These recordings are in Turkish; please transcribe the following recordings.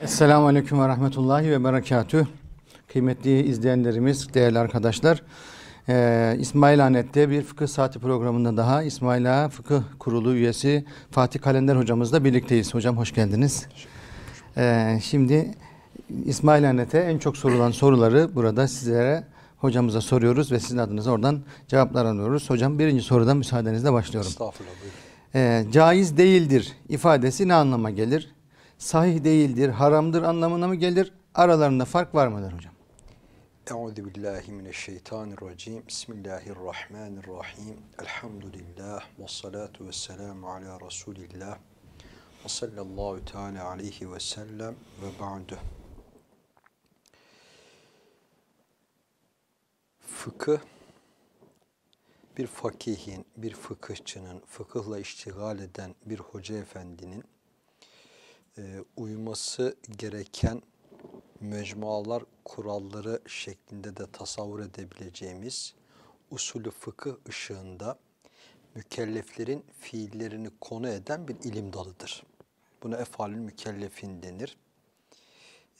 Esselamu Aleyküm ve Rahmetullahi ve Berekatüh. Kıymetli izleyenlerimiz, değerli arkadaşlar. Ee, İsmail Anet'te bir fıkıh saati programında daha İsmaila Fıkıh Kurulu üyesi Fatih Kalender hocamızla birlikteyiz. Hocam hoş geldiniz. Ee, şimdi İsmail Anet'e en çok sorulan soruları burada sizlere hocamıza soruyoruz ve sizin adınıza oradan cevaplar alıyoruz. Hocam birinci sorudan müsaadenizle başlıyorum. Estağfurullah Ee, caiz değildir ifadesi ne anlama gelir? sahih değildir, haramdır anlamına mı gelir? Aralarında fark var mıdır hocam? Euzu billahi mineşşeytanirracim. Bismillahirrahmanirrahim. Elhamdülillah ve salatu vesselamu ala Resulillah. Ve sallallahu teala aleyhi ve sellem ve ba'du. Fıkıh bir fakihin, bir fıkıhçının, fıkıhla iştigal eden bir hoca efendinin e, uyması gereken mecmualar kuralları şeklinde de tasavvur edebileceğimiz usulü fıkıh ışığında mükelleflerin fiillerini konu eden bir ilim dalıdır. Buna efalül mükellefin denir.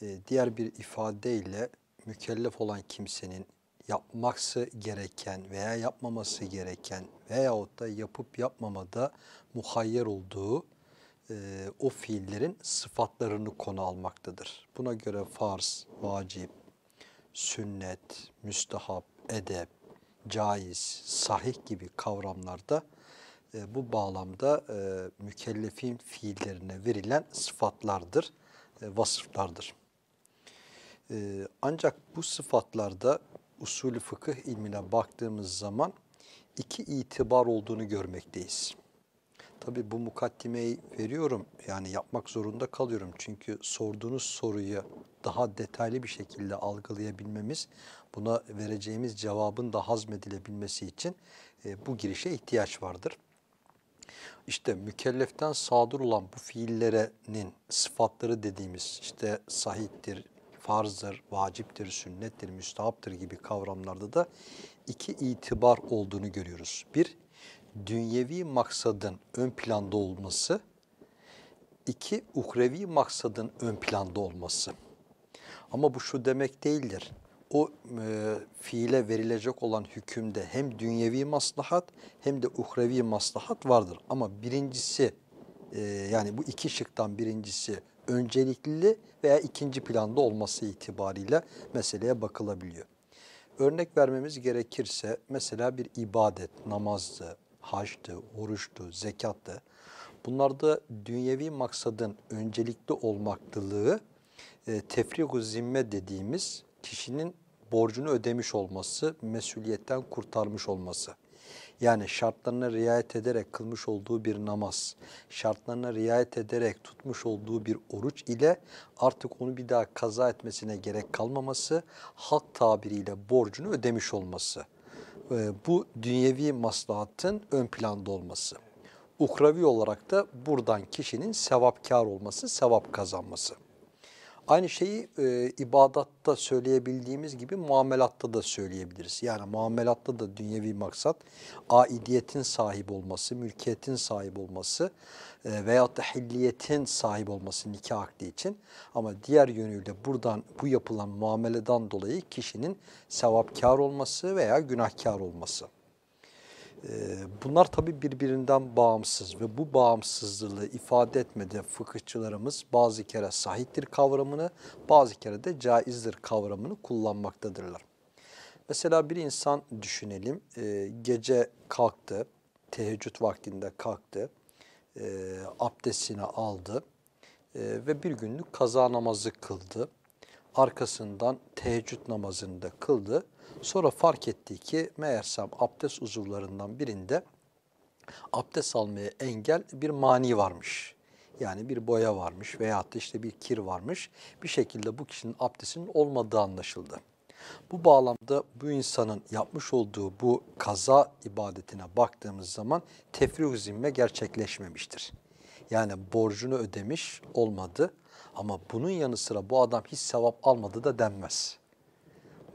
E, diğer bir ifadeyle mükellef olan kimsenin yapması gereken veya yapmaması gereken veyahut da yapıp yapmamada muhayyer olduğu e, o fiillerin sıfatlarını konu almaktadır. Buna göre farz, vacip, sünnet, müstahap, edep, caiz, sahih gibi kavramlarda e, bu bağlamda e, mükellefin fiillerine verilen sıfatlardır, e, vasıflardır. E, ancak bu sıfatlarda usulü fıkıh ilmine baktığımız zaman iki itibar olduğunu görmekteyiz. Tabii bu mukaddimeyi veriyorum. Yani yapmak zorunda kalıyorum. Çünkü sorduğunuz soruyu daha detaylı bir şekilde algılayabilmemiz, buna vereceğimiz cevabın da hazmedilebilmesi için e, bu girişe ihtiyaç vardır. İşte mükelleften sadır olan bu fiillerenin sıfatları dediğimiz işte sahiptir, farzdır, vaciptir, sünnettir, müstahaptır gibi kavramlarda da iki itibar olduğunu görüyoruz. Bir, dünyevi maksadın ön planda olması, iki uhrevi maksadın ön planda olması. Ama bu şu demek değildir. O e, fiile verilecek olan hükümde hem dünyevi maslahat hem de uhrevi maslahat vardır. Ama birincisi e, yani bu iki şıktan birincisi öncelikli veya ikinci planda olması itibariyle meseleye bakılabiliyor. Örnek vermemiz gerekirse mesela bir ibadet, namazdı, hacdı, oruçtu, zekattı. Bunlarda dünyevi maksadın öncelikli olmaklılığı e, tefriku zimme dediğimiz kişinin borcunu ödemiş olması, mesuliyetten kurtarmış olması. Yani şartlarına riayet ederek kılmış olduğu bir namaz, şartlarına riayet ederek tutmuş olduğu bir oruç ile artık onu bir daha kaza etmesine gerek kalmaması, halk tabiriyle borcunu ödemiş olması. E, bu dünyevi maslahatın ön planda olması. Ukravi olarak da buradan kişinin sevapkar olması, sevap kazanması. Aynı şeyi e, ibadatta söyleyebildiğimiz gibi muamelatta da söyleyebiliriz. Yani muamelatta da dünyevi maksat aidiyetin sahip olması, mülkiyetin sahip olması e, veyahut da hilliyetin sahip olması nikah akdi için. Ama diğer yönüyle buradan bu yapılan muameleden dolayı kişinin sevapkar olması veya günahkar olması. Ee, bunlar tabii birbirinden bağımsız ve bu bağımsızlığı ifade etmede fıkıhçılarımız bazı kere sahiptir kavramını, bazı kere de caizdir kavramını kullanmaktadırlar. Mesela bir insan düşünelim, e, gece kalktı, teheccüd vaktinde kalktı, e, abdestini aldı e, ve bir günlük kaza namazı kıldı. Arkasından teheccüd namazını da kıldı Sonra fark etti ki meğersem abdest uzuvlarından birinde abdest almaya engel bir mani varmış. Yani bir boya varmış veyahut da işte bir kir varmış. Bir şekilde bu kişinin abdestinin olmadığı anlaşıldı. Bu bağlamda bu insanın yapmış olduğu bu kaza ibadetine baktığımız zaman tefrih zimme gerçekleşmemiştir. Yani borcunu ödemiş olmadı ama bunun yanı sıra bu adam hiç sevap almadı da denmez.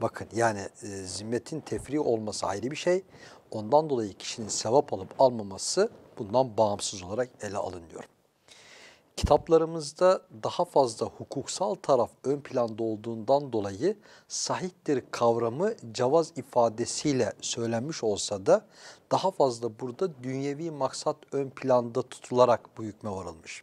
Bakın yani e, zimmetin tefri olması ayrı bir şey. Ondan dolayı kişinin sevap alıp almaması bundan bağımsız olarak ele alınıyor. Kitaplarımızda daha fazla hukuksal taraf ön planda olduğundan dolayı sahiptir kavramı cavaz ifadesiyle söylenmiş olsa da daha fazla burada dünyevi maksat ön planda tutularak bu hükme varılmış.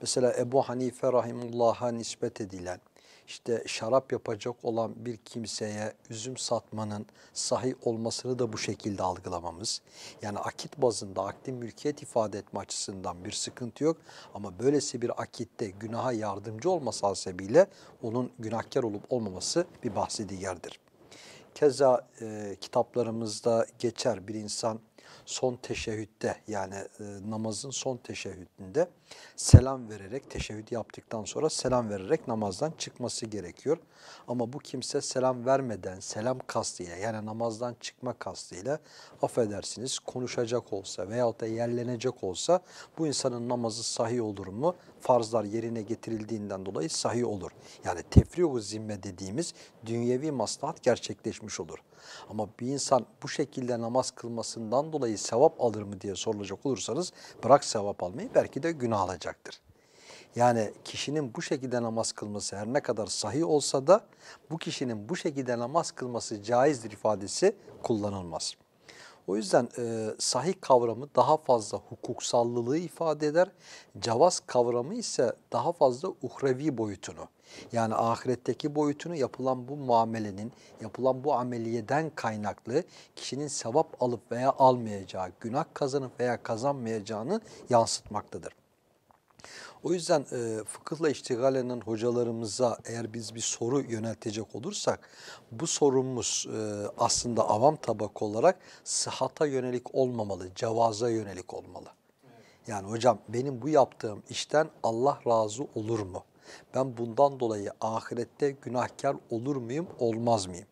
Mesela Ebu Hanife Rahimullah'a nispet edilen, işte şarap yapacak olan bir kimseye üzüm satmanın sahih olmasını da bu şekilde algılamamız. Yani akit bazında akdi mülkiyet ifade etme açısından bir sıkıntı yok. Ama böylesi bir akitte günaha yardımcı olmasa hasebiyle onun günahkar olup olmaması bir bahsi diğerdir. Keza e, kitaplarımızda geçer bir insan son teşehhütte yani e, namazın son teşehhüdünde selam vererek teşehhüd yaptıktan sonra selam vererek namazdan çıkması gerekiyor. Ama bu kimse selam vermeden selam kastıyla yani namazdan çıkma kastıyla affedersiniz konuşacak olsa veyahut da yerlenecek olsa bu insanın namazı sahih olur mu? Farzlar yerine getirildiğinden dolayı sahih olur. Yani tefrihu zimme dediğimiz dünyevi maslahat gerçekleşmiş olur. Ama bir insan bu şekilde namaz kılmasından dolayı sevap alır mı diye sorulacak olursanız bırak sevap almayı belki de günah alacaktır. Yani kişinin bu şekilde namaz kılması her ne kadar sahih olsa da bu kişinin bu şekilde namaz kılması caizdir ifadesi kullanılmaz. O yüzden e, sahih kavramı daha fazla hukuksallığı ifade eder. Cavaz kavramı ise daha fazla uhrevi boyutunu yani ahiretteki boyutunu yapılan bu muamelenin, yapılan bu ameliyeden kaynaklı kişinin sevap alıp veya almayacağı, günah kazanıp veya kazanmayacağını yansıtmaktadır. O yüzden e, fıkıhla iştigal eden hocalarımıza eğer biz bir soru yöneltecek olursak bu sorumuz e, aslında avam tabak olarak sıhhata yönelik olmamalı, cevaza yönelik olmalı. Yani hocam benim bu yaptığım işten Allah razı olur mu? Ben bundan dolayı ahirette günahkar olur muyum, olmaz mıyım?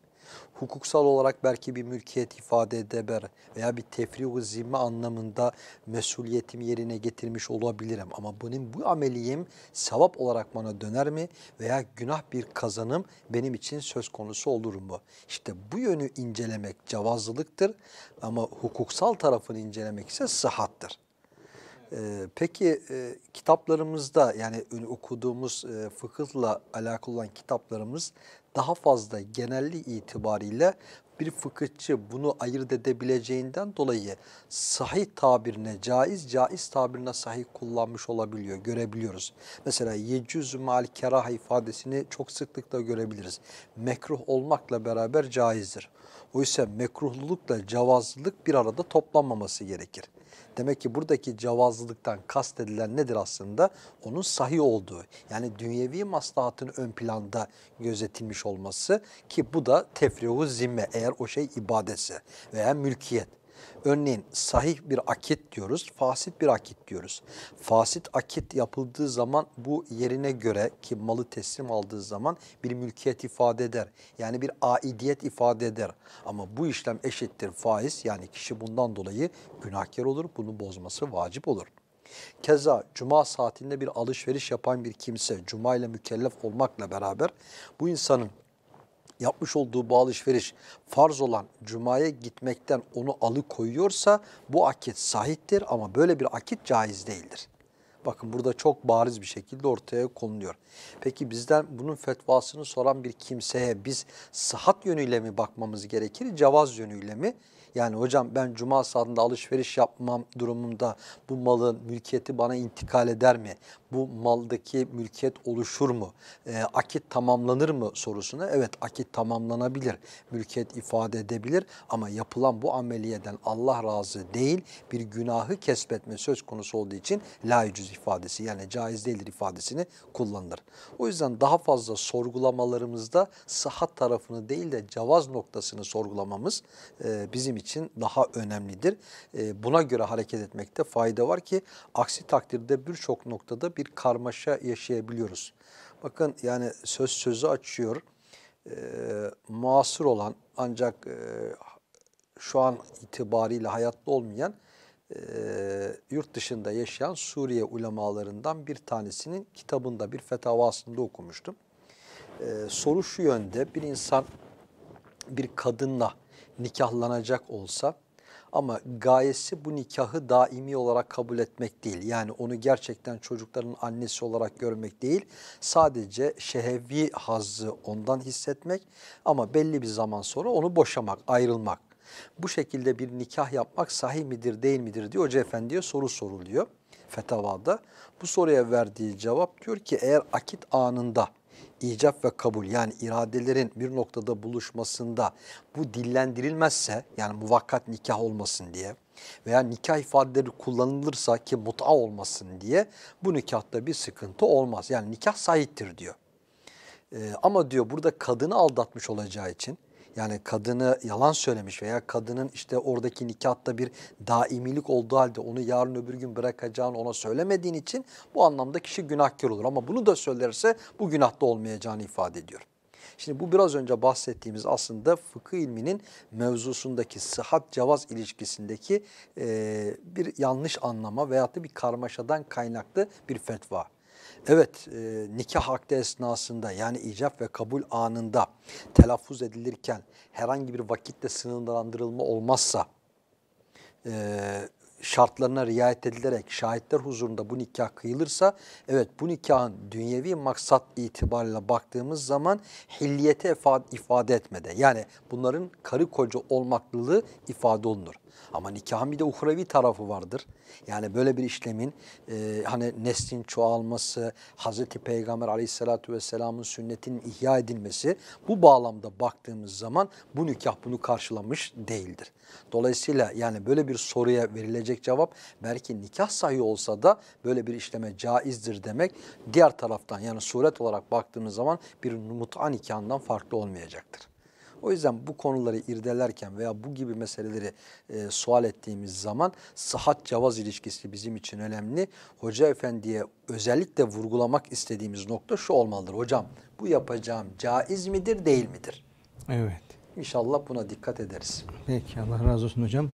hukuksal olarak belki bir mülkiyet ifade edebilir veya bir tefriğu zimme anlamında mesuliyetimi yerine getirmiş olabilirim. Ama bunun bu ameliyim sevap olarak bana döner mi veya günah bir kazanım benim için söz konusu olur mu? İşte bu yönü incelemek cevazlılıktır ama hukuksal tarafını incelemek ise sıhhattır. Ee, peki e, kitaplarımızda yani okuduğumuz e, fıkıhla alakalı olan kitaplarımız daha fazla genelli itibariyle bir fıkıhçı bunu ayırt edebileceğinden dolayı sahih tabirine caiz, caiz tabirine sahih kullanmış olabiliyor, görebiliyoruz. Mesela yecüz mal keraha ifadesini çok sıklıkla görebiliriz. Mekruh olmakla beraber caizdir. Oysa mekruhlulukla cavazlılık bir arada toplanmaması gerekir. Demek ki buradaki cevazlılıktan kastedilen nedir aslında? Onun sahi olduğu. Yani dünyevi maslahatın ön planda gözetilmiş olması ki bu da tefrihu zimme eğer o şey ibadetse veya mülkiyet. Örneğin sahih bir akit diyoruz, fasit bir akit diyoruz. Fasit akit yapıldığı zaman bu yerine göre ki malı teslim aldığı zaman bir mülkiyet ifade eder. Yani bir aidiyet ifade eder. Ama bu işlem eşittir faiz yani kişi bundan dolayı günahkar olur, bunu bozması vacip olur. Keza cuma saatinde bir alışveriş yapan bir kimse cuma ile mükellef olmakla beraber bu insanın yapmış olduğu bu alışveriş farz olan cumaya gitmekten onu alıkoyuyorsa bu akit sahiptir ama böyle bir akit caiz değildir. Bakın burada çok bariz bir şekilde ortaya konuluyor. Peki bizden bunun fetvasını soran bir kimseye biz sıhhat yönüyle mi bakmamız gerekir, cevaz yönüyle mi? Yani hocam ben cuma saatinde alışveriş yapmam durumunda bu malın mülkiyeti bana intikal eder mi? Bu maldaki mülkiyet oluşur mu? E, akit tamamlanır mı sorusuna evet akit tamamlanabilir. Mülkiyet ifade edebilir ama yapılan bu ameliyeden Allah razı değil bir günahı kesbetme söz konusu olduğu için laicüz ifadesi yani caiz değildir ifadesini kullanılır. O yüzden daha fazla sorgulamalarımızda sıhhat tarafını değil de cevaz noktasını sorgulamamız e, bizim için için daha önemlidir. E, buna göre hareket etmekte fayda var ki aksi takdirde birçok noktada bir karmaşa yaşayabiliyoruz. Bakın yani söz sözü açıyor. E, ee, muasır olan ancak e, şu an itibariyle hayatta olmayan e, yurt dışında yaşayan Suriye ulemalarından bir tanesinin kitabında bir fetavasında okumuştum. E, soru şu yönde bir insan bir kadınla nikahlanacak olsa ama gayesi bu nikahı daimi olarak kabul etmek değil. Yani onu gerçekten çocukların annesi olarak görmek değil. Sadece şehevi hazzı ondan hissetmek ama belli bir zaman sonra onu boşamak, ayrılmak. Bu şekilde bir nikah yapmak sahih midir değil midir diye Hoca Efendi'ye soru soruluyor fetavada. Bu soruya verdiği cevap diyor ki eğer akit anında icap ve kabul yani iradelerin bir noktada buluşmasında bu dillendirilmezse yani muvakkat nikah olmasın diye veya nikah ifadeleri kullanılırsa ki muta olmasın diye bu nikahta bir sıkıntı olmaz. Yani nikah sahiptir diyor. Ee, ama diyor burada kadını aldatmış olacağı için yani kadını yalan söylemiş veya kadının işte oradaki nikahta bir daimilik olduğu halde onu yarın öbür gün bırakacağını ona söylemediğin için bu anlamda kişi günahkar olur. Ama bunu da söylerse bu günahta olmayacağını ifade ediyor. Şimdi bu biraz önce bahsettiğimiz aslında fıkıh ilminin mevzusundaki sıhhat-cevaz ilişkisindeki e, bir yanlış anlama veyahut da bir karmaşadan kaynaklı bir fetva. Evet e, nikah akdi esnasında yani icap ve kabul anında telaffuz edilirken herhangi bir vakitte sınırlandırılma olmazsa e, şartlarına riayet edilerek şahitler huzurunda bu nikah kıyılırsa evet bu nikahın dünyevi maksat itibariyle baktığımız zaman hilliyete ifade etmede yani bunların karı koca olmaklılığı ifade olunur. Ama nikahın bir de uhrevi tarafı vardır. Yani böyle bir işlemin e, hani neslin çoğalması, Hz. Peygamber aleyhissalatü vesselamın sünnetinin ihya edilmesi bu bağlamda baktığımız zaman bu nikah bunu karşılamış değildir. Dolayısıyla yani böyle bir soruya verilecek verilecek cevap belki nikah sahi olsa da böyle bir işleme caizdir demek. Diğer taraftan yani suret olarak baktığımız zaman bir mut'a nikahından farklı olmayacaktır. O yüzden bu konuları irdelerken veya bu gibi meseleleri e, sual ettiğimiz zaman sıhhat cevaz ilişkisi bizim için önemli. Hoca efendiye özellikle vurgulamak istediğimiz nokta şu olmalıdır. Hocam bu yapacağım caiz midir değil midir? Evet. İnşallah buna dikkat ederiz. Peki Allah razı olsun hocam.